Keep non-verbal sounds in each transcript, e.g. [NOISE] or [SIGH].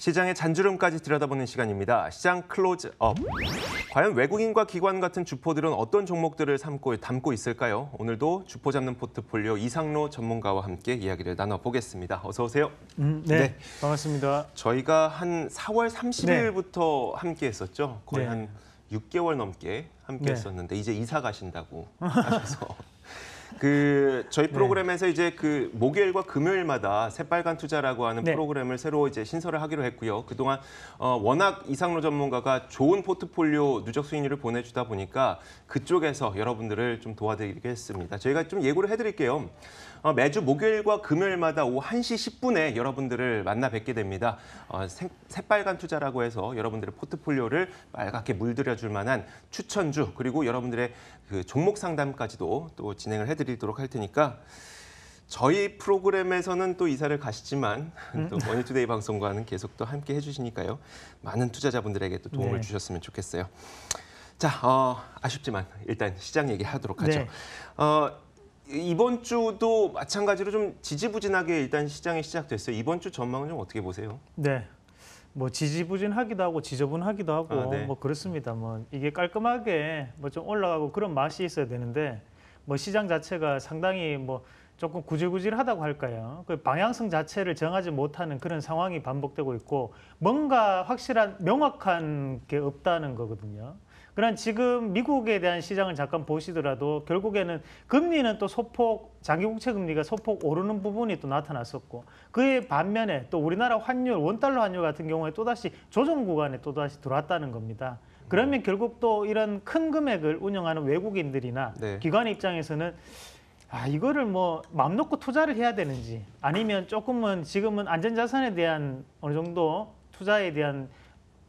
시장의 잔주름까지 들여다보는 시간입니다. 시장 클로즈업. 과연 외국인과 기관 같은 주포들은 어떤 종목들을 삼고 담고 있을까요? 오늘도 주포 잡는 포트폴리오 이상로 전문가와 함께 이야기를 나눠보겠습니다. 어서 오세요. 음, 네, 네, 반갑습니다. 저희가 한 4월 30일부터 네. 함께 했었죠. 거의 네. 한 6개월 넘게 함께 네. 했었는데 이제 이사 가신다고 [LAUGHS] 하셔서 그 저희 네. 프로그램에서 네. 이제 그 목요일과 금요일마다 새빨간 투자라고 하는 네. 프로그램을 새로 이제 신설을 하기로 했고요. 그동안 어, 워낙 이상로 전문가가 좋은 포트폴리오 누적 수익률을 보내주다 보니까 그쪽에서 여러분들을 좀 도와드리겠습니다. 저희가 좀 예고를 해드릴게요. 어, 매주 목요일과 금요일마다 오후 1시 10분에 여러분들을 만나 뵙게 됩니다. 어, 새, 새빨간 투자라고 해서 여러분들의 포트폴리오를 빨갛게 물들여줄 만한 추천주 그리고 여러분들의 그 종목 상담까지도 또 진행을 해드리겠습니다. 드리도록 할 테니까 저희 프로그램에서는 또 이사를 가시지만 음? 또 머니투데이 방송과는 계속 또 함께 해주시니까요. 많은 투자자분들에게 또 도움을 네. 주셨으면 좋겠어요. 자, 어, 아쉽지만 일단 시장 얘기하도록 하죠. 네. 어, 이번 주도 마찬가지로 좀 지지부진하게 일단 시장이 시작됐어요. 이번 주 전망은 좀 어떻게 보세요? 네. 뭐 지지부진하기도 하고 지저분하기도 하고 아, 네. 뭐 그렇습니다. 뭐 이게 깔끔하게 뭐 좀 올라가고 그런 맛이 있어야 되는데 뭐 시장 자체가 상당히 뭐 조금 구질구질하다고 할까요? 그 방향성 자체를 정하지 못하는 그런 상황이 반복되고 있고 뭔가 확실한 명확한 게 없다는 거거든요. 그러나 지금 미국에 대한 시장을 잠깐 보시더라도 결국에는 금리는 또 소폭 장기국채 금리가 소폭 오르는 부분이 또 나타났었고 그에 반면에 또 우리나라 환율 원달러 환율 같은 경우에 또다시 조정 구간에 또다시 들어왔다는 겁니다. 그러면 결국 또 이런 큰 금액을 운영하는 외국인들이나 네. 기관 입장에서는 아 이거를 뭐 마음 놓고 투자를 해야 되는지 아니면 조금은 지금은 안전자산에 대한 어느 정도 투자에 대한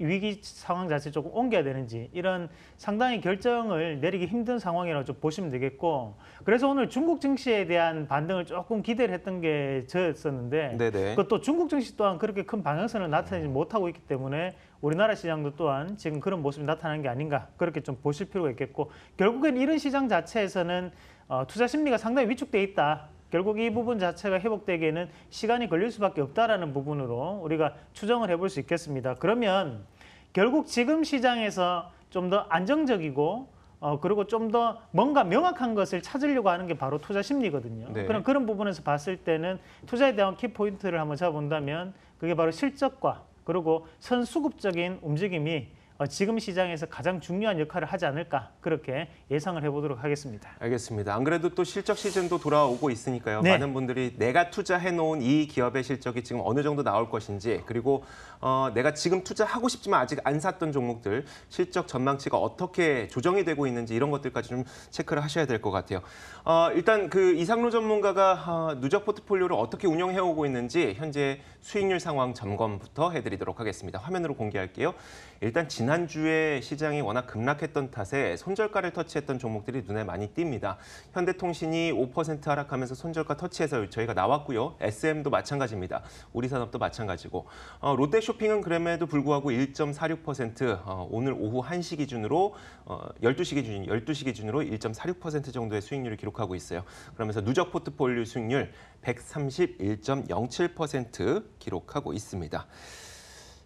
위기 상황 자체 를 조금 옮겨야 되는지 이런 상당히 결정을 내리기 힘든 상황이라고 좀 보시면 되겠고 그래서 오늘 중국 증시에 대한 반등을 조금 기대를 했던 게 저였었는데 그것도 중국 증시 또한 그렇게 큰방향선을 나타내지 음. 못하고 있기 때문에 우리나라 시장도 또한 지금 그런 모습이 나타나는 게 아닌가 그렇게 좀 보실 필요가 있겠고 결국엔 이런 시장 자체에서는 어, 투자 심리가 상당히 위축돼 있다. 결국 이 부분 자체가 회복되기에는 시간이 걸릴 수밖에 없다라는 부분으로 우리가 추정을 해볼 수 있겠습니다. 그러면 결국 지금 시장에서 좀 더 안정적이고 어, 그리고 좀 더 뭔가 명확한 것을 찾으려고 하는 게 바로 투자 심리거든요. 네. 그럼 그런 부분에서 봤을 때는 투자에 대한 키포인트를 한번 잡아본다면 그게 바로 실적과 그리고 선수급적인 움직임이 어, 지금 시장에서 가장 중요한 역할을 하지 않을까 그렇게 예상을 해보도록 하겠습니다. 알겠습니다. 안 그래도 또 실적 시즌도 돌아오고 있으니까요. 네. 많은 분들이 내가 투자해놓은 이 기업의 실적이 지금 어느 정도 나올 것인지 그리고 어, 내가 지금 투자하고 싶지만 아직 안 샀던 종목들 실적 전망치가 어떻게 조정이 되고 있는지 이런 것들까지 좀 체크를 하셔야 될 것 같아요. 어, 일단 그 이상로 전문가가 어, 누적 포트폴리오를 어떻게 운영해오고 있는지 현재 수익률 상황 점검부터 해드리도록 하겠습니다. 화면으로 공개할게요. 일단 지난 지난주에 시장이 워낙 급락했던 탓에 손절가를 터치했던 종목들이 눈에 많이 띕니다. 현대통신이 5% 하락하면서 손절가 터치해서 저희가 나왔고요. SM도 마찬가지입니다. 우리산업도 마찬가지고. 어, 롯데쇼핑은 그럼에도 불구하고 1.46% 어, 오늘 오후 1시 기준으로 어, 12시 기준 12시 기준으로 1.46% 정도의 수익률을 기록하고 있어요. 그러면서 누적 포트폴리오 수익률 131.07% 기록하고 있습니다.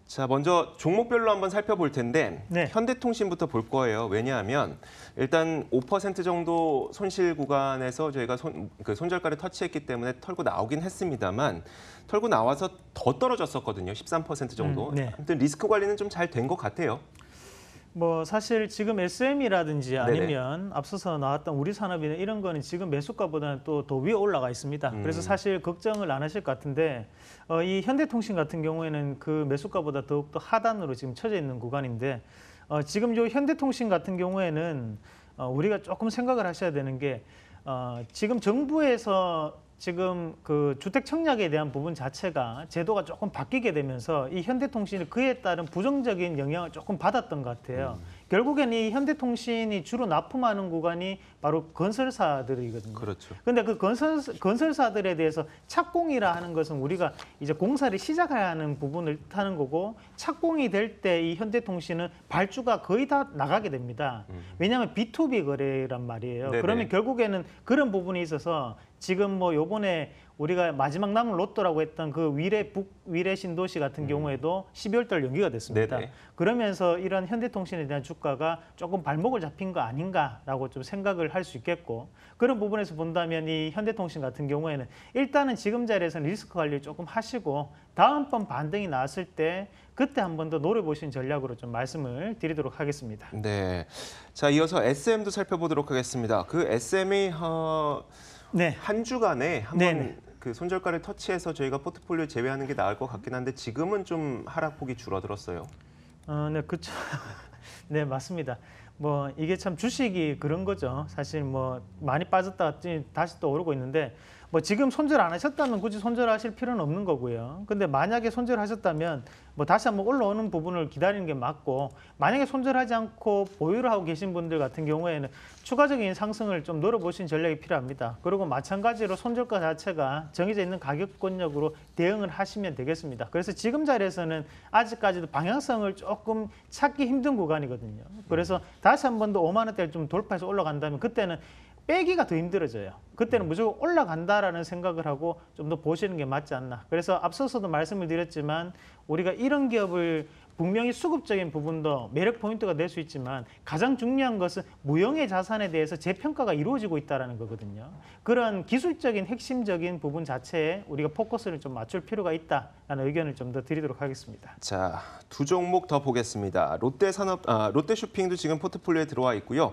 자, 먼저 종목별로 한번 살펴볼 텐데 네. 현대통신부터 볼 거예요. 왜냐하면 일단 5% 정도 손실 구간에서 저희가 손, 그 손절가를 터치했기 때문에 털고 나오긴 했습니다만 털고 나와서 더 떨어졌었거든요. 13% 정도. 음, 네. 아무튼 리스크 관리는 좀 잘 된 것 같아요. 뭐 사실 지금 SM이라든지 아니면 네네. 앞서서 나왔던 우리 산업이나 이런 거는 지금 매수가보다는 또 더 위에 올라가 있습니다. 음. 그래서 사실 걱정을 안 하실 것 같은데 어, 이 현대통신 같은 경우에는 그 매수가보다 더욱더 하단으로 지금 쳐져 있는 구간인데 어, 지금 요 현대통신 같은 경우에는 어, 우리가 조금 생각을 하셔야 되는 게 어, 지금 정부에서 지금 그 주택 청약에 대한 부분 자체가 제도가 조금 바뀌게 되면서 이 현대통신이 그에 따른 부정적인 영향을 조금 받았던 것 같아요. 음. 결국에는 이 현대통신이 주로 납품하는 구간이 바로 건설사들이거든요. 그렇죠. 근데 그 건설 건설사들에 대해서 착공이라 하는 것은 우리가 이제 공사를 시작해야 하는 부분을 뜻하는 거고 착공이 될 때 이 현대통신은 발주가 거의 다 나가게 됩니다. 음. 왜냐하면 B2B 거래란 말이에요. 네네. 그러면 결국에는 그런 부분에 있어서 지금 뭐 요번에 우리가 마지막 남은 로또라고 했던 그 위례 북 위례 신도시 같은 음. 경우에도 12월 달 연기가 됐습니다. 네네. 그러면서 이런 현대통신에 대한 주가가 조금 발목을 잡힌 거 아닌가라고 좀 생각을 할 수 있겠고 그런 부분에서 본다면 이 현대통신 같은 경우에는 일단은 지금 자리에서는 리스크 관리 를 조금 하시고 다음번 반등이 나왔을 때 그때 한 번 더 노려보신 전략으로 좀 말씀을 드리도록 하겠습니다. 네. 자, 이어서 SM도 살펴보도록 하겠습니다. 그 SM이 어... 네. 한 주간에 한번 네, 네. 그 손절가를 터치해서 저희가 포트폴리오 제외하는 게 나을 것 같긴 한데 지금은 좀 하락폭이 줄어들었어요. 어, 네, 그렇죠. [LAUGHS] 네, 맞습니다. 뭐 이게 참 주식이 그런 거죠. 사실 뭐 많이 빠졌다 다시 또 오르고 있는데 뭐 지금 손절 안 하셨다면 굳이 손절하실 필요는 없는 거고요. 근데 만약에 손절하셨다면 뭐 다시 한번 올라오는 부분을 기다리는 게 맞고 만약에 손절하지 않고 보유를 하고 계신 분들 같은 경우에는 추가적인 상승을 좀 노려보신 전략이 필요합니다. 그리고 마찬가지로 손절가 자체가 정해져 있는 가격권력으로 대응을 하시면 되겠습니다. 그래서 지금 자리에서는 아직까지도 방향성을 조금 찾기 힘든 구간이거든요. 그래서 다시 한번더 5만 원대를 좀 돌파해서 올라간다면 그때는 빼기가 더 힘들어져요. 그때는 음. 무조건 올라간다라는 생각을 하고 좀 더 보시는 게 맞지 않나. 그래서 앞서서도 말씀을 드렸지만 우리가 이런 기업을 분명히 수급적인 부분도 매력 포인트가 될 수 있지만 가장 중요한 것은 무형의 자산에 대해서 재평가가 이루어지고 있다는 거거든요. 그런 기술적인 핵심적인 부분 자체에 우리가 포커스를 좀 맞출 필요가 있다라는 의견을 좀 더 드리도록 하겠습니다. 자, 두 종목 더 보겠습니다. 롯데산업, 아, 롯데쇼핑도 지금 포트폴리오에 들어와 있고요.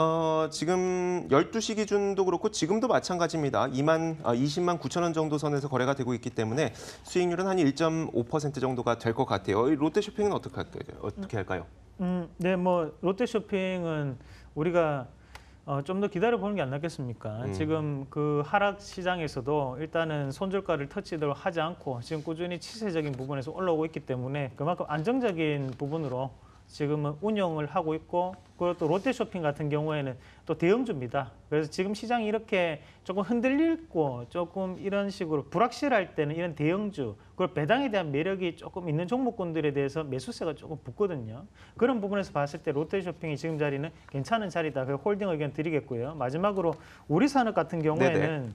어, 지금 12시 기준도 그렇고 지금도 마찬가지입니다. 2만, 아, 20만 9천 원 정도 선에서 거래가 되고 있기 때문에 수익률은 한 1.5% 정도가 될 것 같아요. 롯데쇼핑은 어떻게 할까요? 어떻게 할까요? 음, 음 네, 뭐 롯데쇼핑은 우리가 어, 좀더 기다려보는 게 안 낫겠습니까? 음. 지금 그 하락 시장에서도 일단은 손절가를 터치도 록 하지 않고 지금 꾸준히 치세적인 부분에서 올라오고 있기 때문에 그만큼 안정적인 부분으로 지금은 운영을 하고 있고 그리고 또 롯데쇼핑 같은 경우에는 또대응주입니다 그래서 지금 시장이 이렇게 조금 흔들리고 조금 이런 식으로 불확실할 때는 이런 대응주 그리고 배당에 대한 매력이 조금 있는 종목군들에 대해서 매수세가 조금 붙거든요. 그런 부분에서 봤을 때 롯데쇼핑이 지금 자리는 괜찮은 자리다. 그 홀딩 의견 드리겠고요. 마지막으로 우리산업 같은 경우에는 네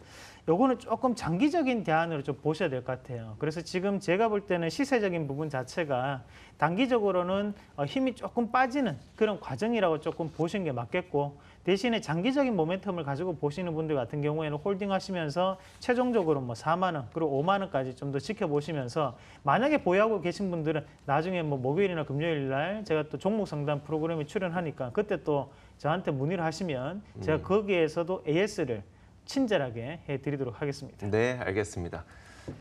요거는 조금 장기적인 대안으로 좀 보셔야 될 것 같아요. 그래서 지금 제가 볼 때는 시세적인 부분 자체가 단기적으로는 어, 힘이 조금 빠지는 그런 과정이라고 전략을 조금 보시는 게 맞겠고 대신에 장기적인 모멘텀을 가지고 보시는 분들 같은 경우에는 홀딩 하시면서 최종적으로 뭐 4만 원 그리고 5만 원까지 좀 더 지켜보시면서 만약에 보유하고 계신 분들은 나중에 뭐 목요일이나 금요일 날 제가 또 종목 상담 프로그램에 출연하니까 그때 또 저한테 문의를 하시면 제가 음. 거기에서도 AS를 친절하게 해드리도록 하겠습니다. 네, 알겠습니다.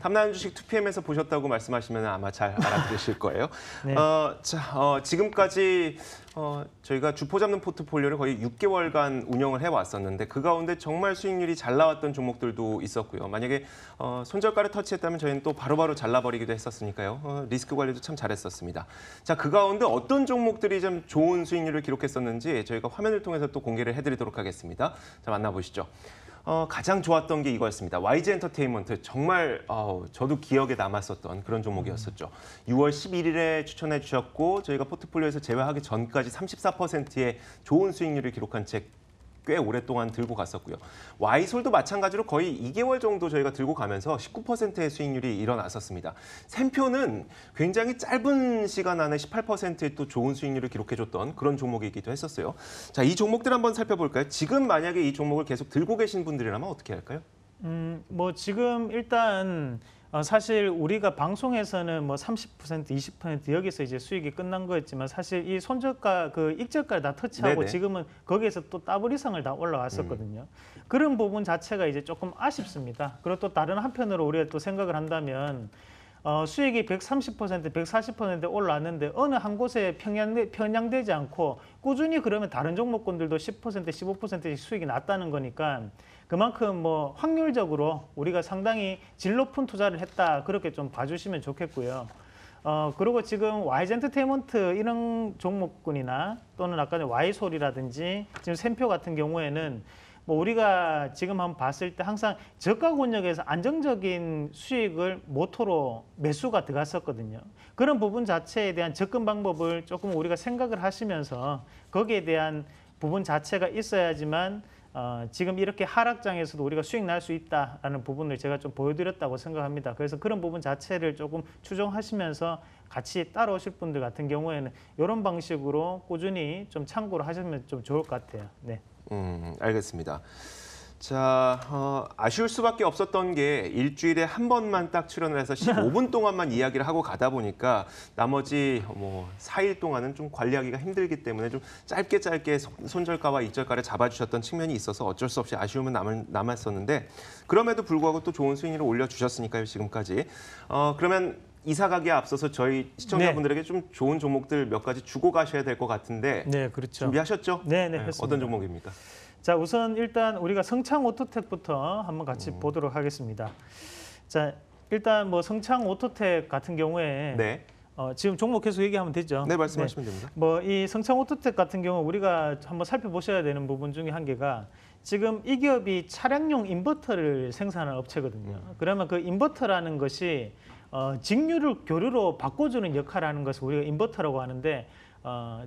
탐나는 주식 2PM에서 보셨다고 말씀하시면 아마 잘 알아들으실 거예요. [LAUGHS] 네. 어, 자, 어, 지금까지 어, 저희가 주포 잡는 포트폴리오를 거의 6개월간 운영을 해왔었는데 그 가운데 정말 수익률이 잘 나왔던 종목들도 있었고요. 만약에 어, 손절가를 터치했다면 저희는 또 바로바로 잘라버리기도 했었으니까요. 어, 리스크 관리도 참 잘했었습니다. 자, 그 가운데 어떤 종목들이 좀 좋은 수익률을 기록했었는지 저희가 화면을 통해서 또 공개를 해드리도록 하겠습니다. 자, 만나보시죠. 어, 가장 좋았던 게 이거였습니다. YG 엔터테인먼트 정말 어, 저도 기억에 남았었던 그런 종목이었었죠. 6월 11일에 추천해 주셨고 저희가 포트폴리오에서 제외하기 전까지 34%의 좋은 수익률을 기록한 책꽤 오랫동안 들고 갔었고요. 와이솔도 마찬가지로 거의 2개월 정도 저희가 들고 가면서 19%의 수익률이 일어났었습니다. 샘표는 굉장히 짧은 시간 안에 18%의 또 좋은 수익률을 기록해줬던 그런 종목이기도 했었어요. 자, 이 종목들 한번 살펴볼까요? 지금 만약에 이 종목을 계속 들고 계신 분들이라면 어떻게 할까요? 음, 뭐 지금 일단 어, 사실 우리가 방송에서는 뭐 30%, 20% 여기서 이제 수익이 끝난 거였지만 사실 이 손절가 그 익절가를 다 터치하고 네네. 지금은 거기에서 또 더블 이상을 다 올라왔었거든요. 음. 그런 부분 자체가 이제 조금 아쉽습니다. 그리고 또 다른 한편으로 우리가 또 생각을 한다면 어, 수익이 130%, 140% 올라왔는데 어느 한 곳에 편향되, 편향되지 않고 꾸준히 그러면 다른 종목군들도 10%, 15%씩 수익이 났다는 거니까 그만큼 뭐 확률적으로 우리가 상당히 질 높은 투자를 했다 그렇게 좀 봐주시면 좋겠고요. 어 그리고 지금 YG 엔터테인먼트 이런 종목군이나 또는 아까 전 Y솔이라든지 지금 샘표 같은 경우에는 뭐 우리가 지금 한번 봤을 때 항상 저가 권역에서 안정적인 수익을 모토로 매수가 들어갔었거든요. 그런 부분 자체에 대한 접근 방법을 조금 우리가 생각을 하시면서 거기에 대한 부분 자체가 있어야지만 어, 지금 이렇게 하락장에서도 우리가 수익 날 수 있다라는 부분을 제가 좀 보여드렸다고 생각합니다. 그래서 그런 부분 자체를 조금 추정하시면서 같이 따라오실 분들 같은 경우에는 이런 방식으로 꾸준히 좀 참고를 하시면 좀 좋을 것 같아요. 네. 음, 알겠습니다. 자, 어, 아쉬울 수밖에 없었던 게 일주일에 한 번만 딱 출연을 해서 15분 [LAUGHS] 동안만 이야기를 하고 가다 보니까 나머지 뭐 4일 동안은 좀 관리하기가 힘들기 때문에 좀 짧게 짧게 손절가와 이절가를 잡아주셨던 측면이 있어서 어쩔 수 없이 아쉬움은 남, 남았었는데 그럼에도 불구하고 또 좋은 스윙을 올려주셨으니까요, 지금까지. 어, 그러면 이사 가기에 앞서서 저희 시청자분들에게 네. 좀 좋은 종목들 몇 가지 주고 가셔야 될 것 같은데 네, 그렇죠. 준비하셨죠? 네, 네, 네 어떤 종목입니까? 자, 우선 일단 우리가 성창 오토텍부터 한번 같이 오. 음. 보도록 하겠습니다. 자, 일단 뭐 성창 오토텍 같은 경우에 네. 어, 지금 종목 계속 얘기하면 되죠. 네, 말씀하시면 네. 됩니다. 뭐 이 성창 오토텍 같은 경우 우리가 한번 살펴보셔야 되는 부분 중에 한 개가 지금 이 기업이 차량용 인버터를 생산하는 업체거든요. 음. 그러면 그 인버터라는 것이 어, 직류를 교류로 바꿔주는 역할을 하는 것을 우리가 인버터라고 하는데 어,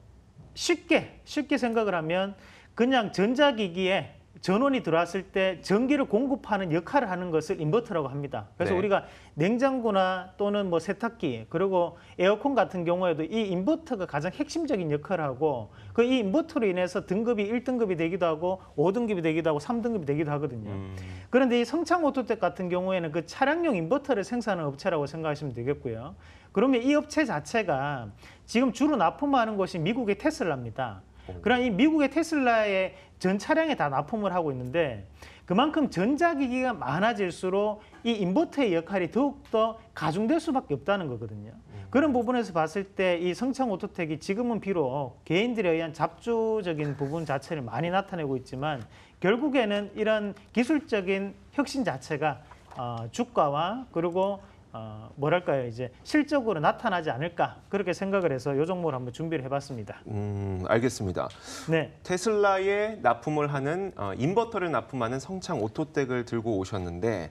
쉽게 쉽게 생각을 하면 그냥 전자기기에 전원이 들어왔을 때 전기를 공급하는 역할을 하는 것을 인버터라고 합니다. 그래서 네. 우리가 냉장고나 또는 뭐 세탁기 그리고 에어컨 같은 경우에도 이 인버터가 가장 핵심적인 역할을 하고 그 이 인버터로 인해서 등급이 1등급이 되기도 하고 5등급이 되기도 하고 3등급이 되기도 하거든요. 음. 그런데 이 성창 오토텍 같은 경우에는 그 차량용 인버터를 생산하는 업체라고 생각하시면 되겠고요. 그러면 이 업체 자체가 지금 주로 납품하는 곳이 미국의 테슬라입니다. 그런 이 미국의 테슬라의 전 차량에 다 납품을 하고 있는데 그만큼 전자기기가 많아질수록 이 인버터의 역할이 더욱더 가중될 수밖에 없다는 거거든요. 음. 그런 부분에서 봤을 때 이 성창 오토텍이 지금은 비록 개인들에 의한 잡주적인 부분 자체를 많이 나타내고 있지만 결국에는 이런 기술적인 혁신 자체가 어, 주가와 그리고 어, 뭐랄까요 이제 실적으로 나타나지 않을까 그렇게 생각을 해서 요 종목을 한번 준비를 해봤습니다. 음 알겠습니다. 네. 테슬라에 납품을 하는 어, 인버터를 납품하는 성창 오토텍을 들고 오셨는데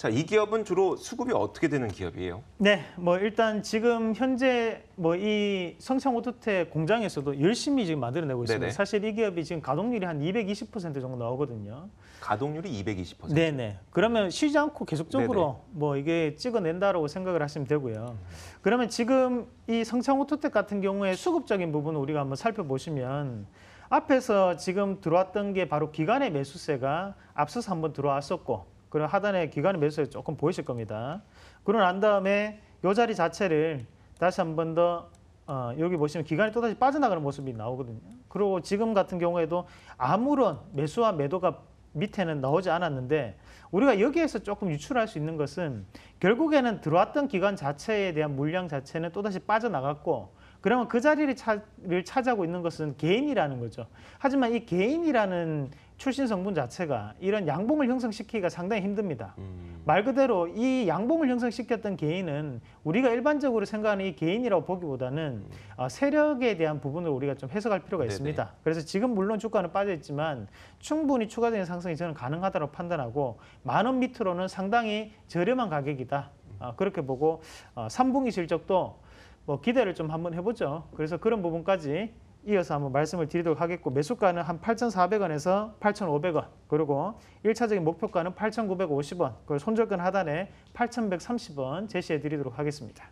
자, 이 기업은 주로 수급이 어떻게 되는 기업이에요? 네, 뭐 일단 지금 현재 뭐 이 성창 오토테 공장에서도 열심히 지금 만들어내고 있습니다. 네네. 사실 이 기업이 지금 가동률이 한 220% 정도 나오거든요. 가동률이 220%. 네, 네. 그러면 쉬지 않고 계속적으로 네네. 뭐 이게 찍어낸다라고 생각을 하시면 되고요. 그러면 지금 이 성창 오토텍 같은 경우에 수급적인 부분을 우리가 한번 살펴보시면 앞에서 지금 들어왔던 게 바로 기간의 매수세가 앞서서 한번 들어왔었고 그런 하단에 기관의 매수에 조금 보이실 겁니다. 그러고 난 다음에 이 자리 자체를 다시 한 번더 어, 여기 보시면 기간이 또다시 빠져나가는 모습이 나오거든요. 그리고 지금 같은 경우에도 아무런 매수와 매도가 밑에는 나오지 않았는데 우리가 여기에서 조금 유출할 수 있는 것은 결국에는 들어왔던 기간 자체에 대한 물량 자체는 또다시 빠져나갔고 그러면 그 자리를 찾, 찾아고 있는 것은 개인이라는 거죠. 하지만 이 개인이라는 출신 성분 자체가 이런 양봉을 형성시키기가 상당히 힘듭니다. 음. 말 그대로 이 양봉을 형성시켰던 개인은 우리가 일반적으로 생각하는 이 개인이라고 보기보다는 음. 어, 세력에 대한 부분을 우리가 좀 해석할 필요가 네네. 있습니다. 그래서 지금 물론 주가는 빠져 있지만 충분히 추가적인 상승이 저는 가능하다고 판단하고 만 원 밑으로는 상당히 저렴한 가격이다. 어, 그렇게 보고 어, 삼분기 실적도 뭐 기대를 좀 한번 해보죠. 그래서 그런 부분까지 이어서 한번 말씀을 드리도록 하겠고 매수가는 한 8,400원에서 8,500원 그리고 1차적인 목표가는 8,950원 그걸손절근 하단에 8,130원 제시해 드리도록 하겠습니다.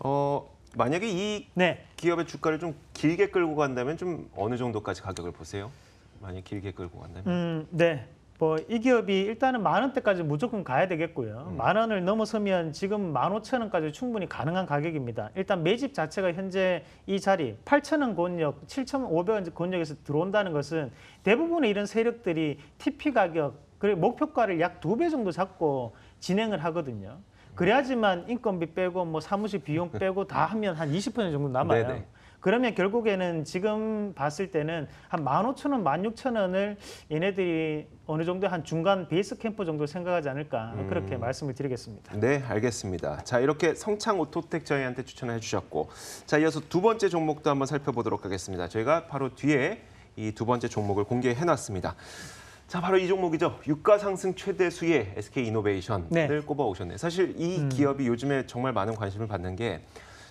어 만약에 이 네. 기업의 주가를 좀 길게 끌고 간다면 좀 어느 정도까지 가격을 보세요? 만약 길게 끌고 간다면? 음, 네. 뭐이 기업이 일단은 만 원대까지 무조건 가야 되겠고요. 음. 만 원을 넘어서면 지금 만 오천 원까지 충분히 가능한 가격입니다. 일단 매집 자체가 현재 이 자리 팔천 원 권역, 칠천 오백 원 권역에서 들어온다는 것은 대부분의 이런 세력들이 TP 가격 그리고 목표가를 약 두 배 정도 잡고 진행을 하거든요. 그래야지만 인건비 빼고 뭐 사무실 비용 [LAUGHS] 빼고 다 하면 한 20% 정도 남아요. 네네. 그러면 결국에는 지금 봤을 때는 한만 오천 원만 육천 원을 얘네들이 어느 정도 한 중간 베이스 캠프 정도 생각하지 않을까 그렇게 음. 말씀을 드리겠습니다. 네, 알겠습니다. 자, 이렇게 성창 오토텍 저희한테 추천해 주셨고 자, 이어서 두 번째 종목도 한번 살펴보도록 하겠습니다. 저희가 바로 뒤에 이 두 번째 종목을 공개해 놨습니다. 자, 바로 이 종목이죠. 유가 상승 최대 수의 SK 이노베이션을 네. 꼽아 오셨네요. 사실 이 음. 기업이 요즘에 정말 많은 관심을 받는 게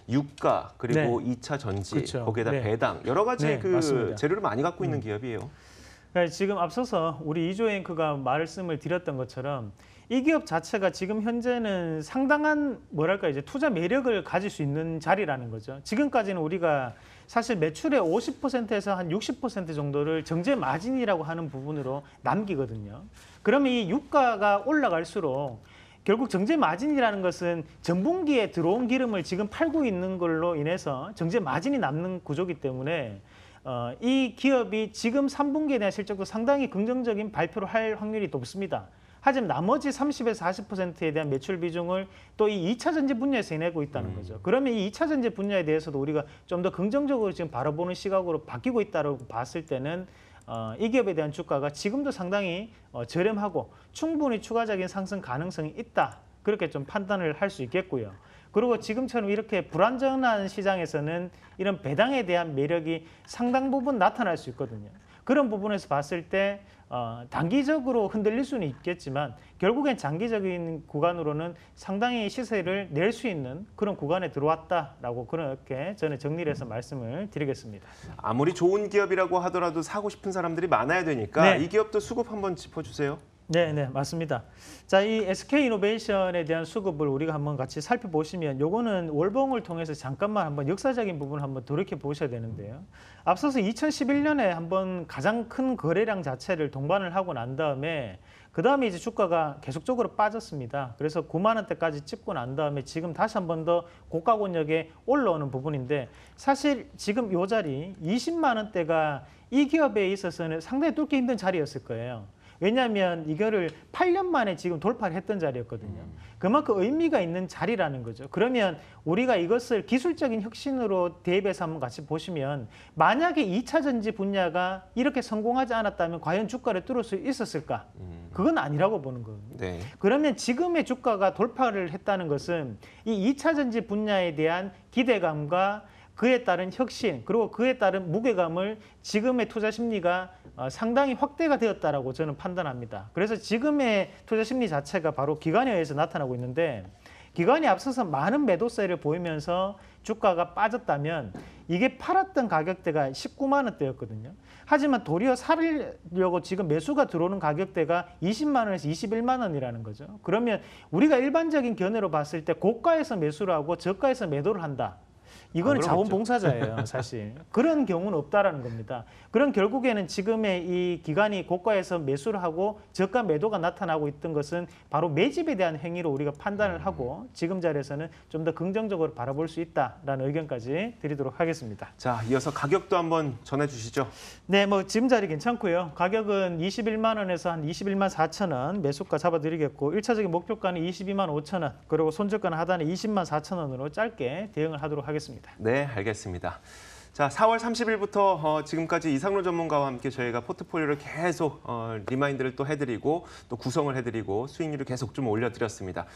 유가 그리고 네. 2차 전지 그렇죠. 거기에다 네. 배당 여러 가지 네, 그 재료를 많이 갖고 있는 음. 기업이에요. 그러니까 지금 앞서서 우리 이조 앵커가 말씀을 드렸던 것처럼 이 기업 자체가 지금 현재는 상당한 뭐랄까 이제 투자 매력을 가질 수 있는 자리라는 거죠. 지금까지는 우리가 사실 매출의 50%에서 한 60% 정도를 정제 마진이라고 하는 부분으로 남기거든요. 그러면 이 유가가 올라갈수록 결국 정제 마진이라는 것은 전분기에 들어온 기름을 지금 팔고 있는 걸로 인해서 정제 마진이 남는 구조기 때문에 어, 이 기업이 지금 3분기에 대한 실적도 상당히 긍정적인 발표를 할 확률이 높습니다. 하지만 나머지 30에서 40%에 대한 매출 비중을 또 이 2차 전지 분야에서 해내고 있다는 음. 거죠. 그러면 이 2차 전지 분야에 대해서도 우리가 좀 더 긍정적으로 지금 바라보는 시각으로 바뀌고 있다고 봤을 때는 어, 이 기업에 대한 주가가 지금도 상당히 어, 저렴하고 충분히 추가적인 상승 가능성이 있다. 그렇게 좀 판단을 할 수 있겠고요. 그리고 지금처럼 이렇게 불안정한 시장에서는 이런 배당에 대한 매력이 상당 부분 나타날 수 있거든요. 그런 부분에서 봤을 때 어, 단기적으로 흔들릴 수는 있겠지만 결국엔 장기적인 구간으로는 상당히 시세를 낼 수 있는 그런 구간에 들어왔다라고 그렇게 저는 정리를 해서 말씀을 드리겠습니다. 아무리 좋은 기업이라고 하더라도 사고 싶은 사람들이 많아야 되니까 네. 이 기업도 수급 한번 짚어주세요. 네, 네, 맞습니다. 자, 이 SK 이노베이션에 대한 수급을 우리가 한번 같이 살펴보시면 요거는 월봉을 통해서 잠깐만 한번 역사적인 부분을 한번 돌이켜 보셔야 되는데요. 앞서서 2011년에 한번 가장 큰 거래량 자체를 동반을 하고 난 다음에 그 다음에 이제 주가가 계속적으로 빠졌습니다. 그래서 9만 원대까지 찍고 난 다음에 지금 다시 한번더 고가 권역에 올라오는 부분인데 사실 지금 요 자리 20만 원대가 이 기업에 있어서는 상당히 뚫기 힘든 자리였을 거예요. 왜냐하면 이거를 8년 만에 지금 돌파를 했던 자리였거든요. 음. 그만큼 의미가 있는 자리라는 거죠. 그러면 우리가 이것을 기술적인 혁신으로 대입해서 한번 같이 보시면 만약에 2차 전지 분야가 이렇게 성공하지 않았다면 과연 주가를 뚫을 수 있었을까? 음. 그건 아니라고 보는 거예요 네. 그러면 지금의 주가가 돌파를 했다는 것은 이 2차 전지 분야에 대한 기대감과 그에 따른 혁신 그리고 그에 따른 무게감을 지금의 투자 심리가 어, 상당히 확대가 되었다라고 저는 판단합니다. 그래서 지금의 투자 심리 자체가 바로 기관에 의해서 나타나고 있는데 기관이 앞서서 많은 매도세를 보이면서 주가가 빠졌다면 이게 팔았던 가격대가 19만 원대였거든요. 하지만 도리어 사려고 지금 매수가 들어오는 가격대가 20만 원에서 21만 원이라는 거죠. 그러면 우리가 일반적인 견해로 봤을 때 고가에서 매수를 하고 저가에서 매도를 한다. 이건 자원봉사자예요, [LAUGHS] 사실. 그런 경우는 없다라는 겁니다. 그런 결국에는 지금의 이 기관이 고가에서 매수를 하고 저가 매도가 나타나고 있던 것은 바로 매집에 대한 행위로 우리가 판단을 음. 하고 지금 자리에서는 좀 더 긍정적으로 바라볼 수 있다라는 의견까지 드리도록 하겠습니다. 자, 이어서 가격도 한번 전해 주시죠. 네, 뭐 지금 자리 괜찮고요. 가격은 21만 원에서 한 21만 4천 원 매수가 잡아드리겠고 1차적인 목표가는 22만 5천 원 그리고 손절가는 하단에 20만 4천 원으로 짧게 대응을 하도록 하겠습니다. 부탁니다 네, 알겠습니다. 자, 4월 30일부터 어, 지금까지 이상로 전문가와 함께 저희가 포트폴리오를 계속 어, 리마인드를 또 해드리고 또 구성을 해드리고 수익률을 계속 좀 올려드렸습니다.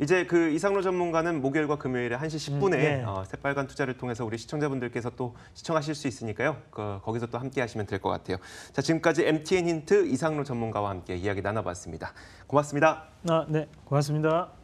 이제 그 이상로 전문가는 목요일과 금요일에 1시 10분에 음, 네. 어, 새빨간 투자를 통해서 우리 시청자분들께서 또 시청하실 수 있으니까요. 그, 거기서 또 함께 하시면 될 것 같아요. 자, 지금까지 MTN 힌트 이상로 전문가와 함께 이야기 나눠봤습니다. 고맙습니다. 아, 네, 고맙습니다.